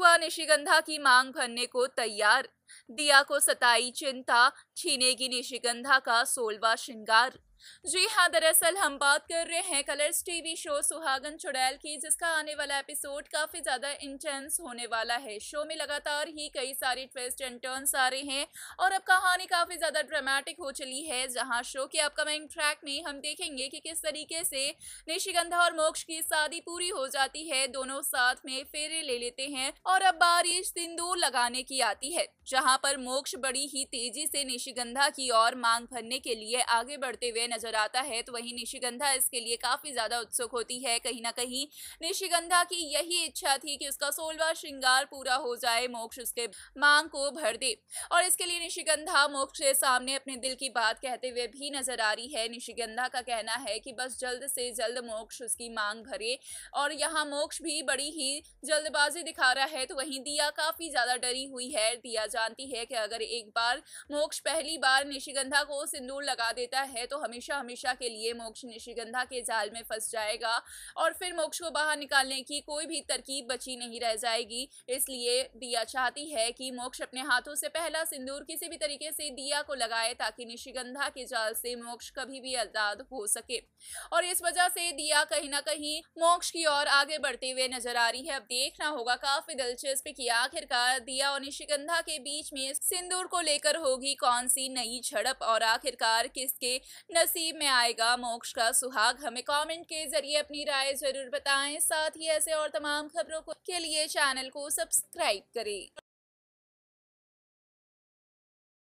व निशिगंधा की मांग भरने को तैयार दिया को सताई चिंता छीनेगी निशिगंधा का सोलवा श्रृंगार जी हाँ दरअसल हम बात कर रहे हैं कलर्स टीवी शो सुहागन चुड़ैल की जिसका आने वाला एपिसोड काफ़ी ज़्यादा इंटेंस होने वाला है शो में लगातार ही कई सारे ट्विस्ट एंड टर्न्स आ रहे हैं और अब कहानी काफ़ी ज़्यादा ड्रामेटिक हो चली है जहाँ शो के अपकमिंग ट्रैक में हम देखेंगे कि किस तरीके से निशिगंधा और मोक्ष की शादी पूरी हो जाती है दोनों साथ में फेरे ले लेते हैं और अब बारिश सिंदूर लगाने की आती है जहां पर मोक्ष बड़ी ही तेजी से निशिगंधा की ओर मांग भरने के लिए आगे बढ़ते हुए नजर आता है तो वहीं निशिगंधा इसके लिए काफ़ी ज़्यादा उत्सुक होती है कहीं ना कहीं निशिगंधा की यही इच्छा थी कि उसका सोलवा श्रृंगार पूरा हो जाए मोक्ष उसके मांग को भर दे और इसके लिए निशिगंधा मोक्ष के सामने अपने दिल की बात कहते हुए भी नजर आ रही है निशिगंधा का कहना है कि बस जल्द से जल्द मोक्ष उसकी मांग भरे और यहाँ मोक्ष भी बड़ी ही जल्दबाजी दिखा रहा है तो वहीं दिया काफ़ी ज़्यादा डरी हुई है दिया जा जानती है कि अगर एक बार मोक्ष पहली बार निशिगंधा को सिंदूर लगा देता है तो हमेशा हमेशा के लिए मोक्ष निशिगंधा के जाल में फंस जाएगा और फिर मोक्ष को बाहर निकालने की कोई भी तरकीब बची नहीं रह जाएगी इसलिए दिया चाहती है कि मोक्ष अपने हाथों से पहला सिंदूर किसी भी तरीके से दिया को लगाए ताकि निशिगंधा के जाल से मोक्ष कभी भी आजाद हो सके और इस वजह से दिया कहीं ना कहीं मोक्ष की ओर आगे बढ़ते हुए नजर आ रही है अब देखना होगा काफी दिलचस्प कि आखिरकार दिया और निशिगंधा के बीच बीच में सिंदूर को लेकर होगी कौन सी नई झड़प और आखिरकार किसके नसीब में आएगा मोक्ष का सुहाग हमें कमेंट के जरिए अपनी राय जरूर बताएं साथ ही ऐसे और तमाम खबरों के लिए चैनल को सब्सक्राइब करें